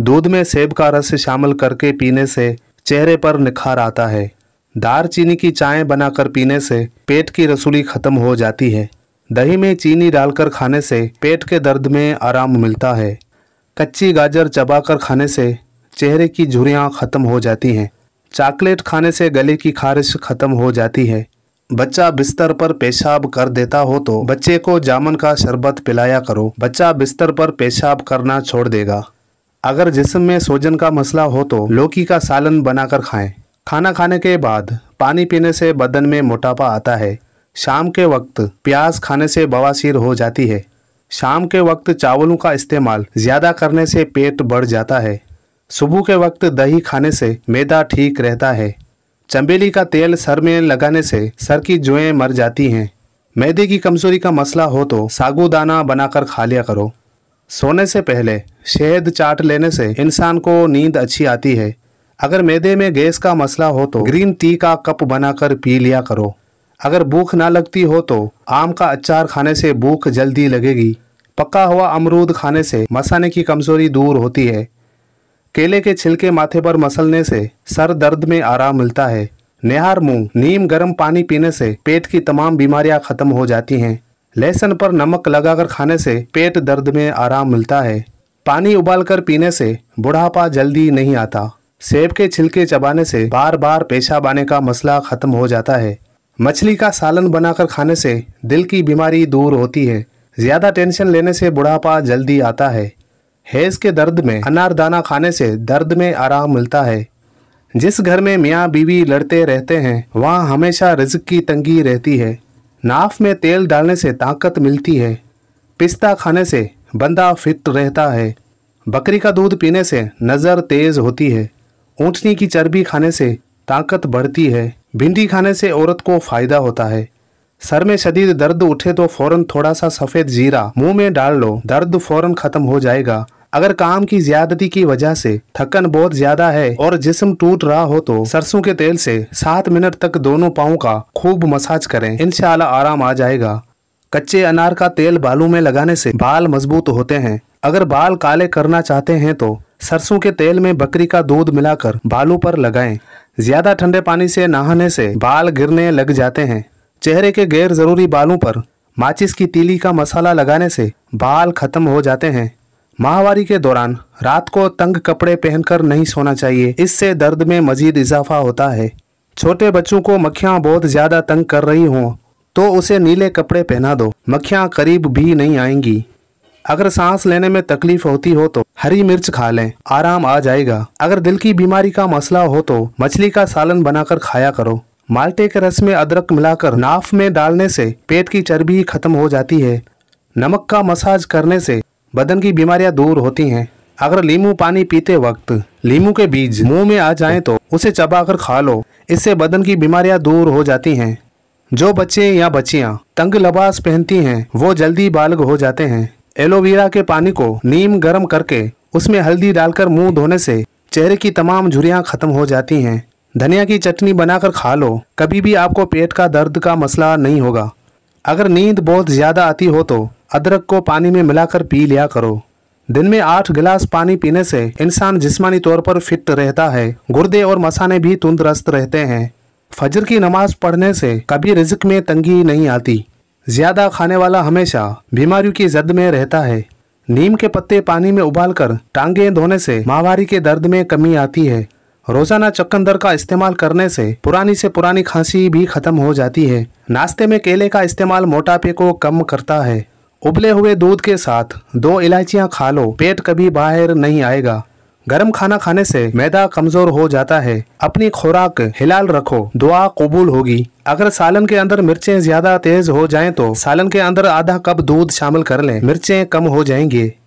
दूध में सेब का रस शामिल करके पीने से चेहरे पर निखार आता है दार चीनी की चाय बनाकर पीने से पेट की रसूली खत्म हो जाती है दही में चीनी डालकर खाने से पेट के दर्द में आराम मिलता है कच्ची गाजर चबाकर खाने से चेहरे की झुरियाँ ख़त्म हो जाती हैं चॉकलेट खाने से गले की खारिश ख़त्म हो जाती है बच्चा बिस्तर पर पेशाब कर देता हो तो बच्चे को जामन का शरबत पिलाया करो बच्चा बिस्तर पर पेशाब करना छोड़ देगा अगर जिसम में सोजन का मसला हो तो लौकी का सालन बनाकर खाएं खाना खाने के बाद पानी पीने से बदन में मोटापा आता है शाम के वक्त प्याज खाने से बवासीर हो जाती है शाम के वक्त चावलों का इस्तेमाल ज़्यादा करने से पेट बढ़ जाता है सुबह के वक्त दही खाने से मैदा ठीक रहता है चंबेली का तेल सर में लगाने से सर की जुएँ मर जाती हैं मैदे की कमजोरी का मसला हो तो सागुदाना बनाकर खा लिया करो सोने से पहले शहद चाट लेने से इंसान को नींद अच्छी आती है अगर मैदे में गैस का मसला हो तो ग्रीन टी का कप बनाकर पी लिया करो अगर भूख ना लगती हो तो आम का अचार खाने से भूख जल्दी लगेगी पक्का हुआ अमरूद खाने से मसाने की कमजोरी दूर होती है केले के छिलके माथे पर मसलने से सर दर्द में आराम मिलता है नेहार मुंह नीम गर्म पानी पीने से पेट की तमाम बीमारियां खत्म हो जाती हैं लहसुन पर नमक लगाकर खाने से पेट दर्द में आराम मिलता है पानी उबालकर पीने से बुढ़ापा जल्दी नहीं आता सेब के छिलके चबाने से बार बार पेशाब आने का मसला खत्म हो जाता है मछली का सालन बनाकर खाने से दिल की बीमारी दूर होती है ज़्यादा टेंशन लेने से बुढ़ापा जल्दी आता है हेज के दर्द में अनारदाना खाने से दर्द में आराम मिलता है जिस घर में मियाँ बीवी लड़ते रहते हैं वहाँ हमेशा रिज्क की तंगी रहती है नाफ में तेल डालने से ताकत मिलती है पिस्ता खाने से बंदा फिट रहता है बकरी का दूध पीने से नज़र तेज़ होती है ऊँटनी की चर्बी खाने से ताकत बढ़ती है भिंडी खाने से औरत को फ़ायदा होता है सर में शदीद दर्द उठे तो फौरन थोड़ा सा सफ़ेद जीरा मुंह में डाल लो दर्द फौरन ख़त्म हो जाएगा अगर काम की ज्यादती की वजह से थकन बहुत ज्यादा है और जिसम टूट रहा हो तो सरसों के तेल से सात मिनट तक दोनों पाओ का खूब मसाज करें इनशाला आराम आ जाएगा कच्चे अनार का तेल बालों में लगाने से बाल मजबूत होते हैं अगर बाल काले करना चाहते हैं तो सरसों के तेल में बकरी का दूध मिलाकर बालों पर लगाएं। ज्यादा ठंडे पानी से नहाने से बाल गिरने लग जाते हैं चेहरे के गैर जरूरी बालों पर माचिस की तीली का मसाला लगाने से बाल खत्म हो जाते हैं माहवारी के दौरान रात को तंग कपड़े पहनकर नहीं सोना चाहिए इससे दर्द में मजीद इजाफा होता है छोटे बच्चों को मक्खियाँ बहुत ज़्यादा तंग कर रही हों तो उसे नीले कपड़े पहना दो मक्खियाँ करीब भी नहीं आएंगी अगर सांस लेने में तकलीफ होती हो तो हरी मिर्च खा लें आराम आ जाएगा अगर दिल की बीमारी का मसला हो तो मछली का सालन बनाकर खाया करो माल्टे के रस में अदरक मिलाकर नाफ में डालने से पेट की चर्बी खत्म हो जाती है नमक का मसाज करने से बदन की बीमारियां दूर होती हैं अगर लीमू पानी पीते वक्त लीमू के बीज मुंह में आ जाएं तो उसे चबाकर खा लो इससे बदन की बीमारियां दूर हो जाती हैं जो बच्चे या बच्चियां तंग लबास पहनती हैं वो जल्दी बालग हो जाते हैं एलोवेरा के पानी को नीम गर्म करके उसमें हल्दी डालकर मुंह धोने से चेहरे की तमाम झुरियाँ खत्म हो जाती हैं धनिया की चटनी बनाकर खा लो कभी भी आपको पेट का दर्द का मसला नहीं होगा अगर नींद बहुत ज़्यादा आती हो तो अदरक को पानी में मिलाकर पी लिया करो दिन में आठ गिलास पानी पीने से इंसान जिस्मानी तौर पर फिट रहता है गुर्दे और मसाने भी तंदुरुस्त रहते हैं फजर की नमाज पढ़ने से कभी रिजक में तंगी नहीं आती ज़्यादा खाने वाला हमेशा बीमारियों की जद में रहता है नीम के पत्ते पानी में उबालकर टांगे धोने से माहवारी के दर्द में कमी आती है रोजाना चक्कंदर का इस्तेमाल करने से पुरानी से पुरानी खांसी भी खत्म हो जाती है नाश्ते में केले का इस्तेमाल मोटापे को कम करता है उबले हुए दूध के साथ दो इलायचियाँ खा लो पेट कभी बाहर नहीं आएगा गर्म खाना खाने से मैदा कमजोर हो जाता है अपनी खुराक हिलाल रखो दुआ कबूल होगी अगर सालन के अंदर मिर्चें ज्यादा तेज हो जाएं तो सालन के अंदर आधा कप दूध शामिल कर लें मिर्चें कम हो जाएंगी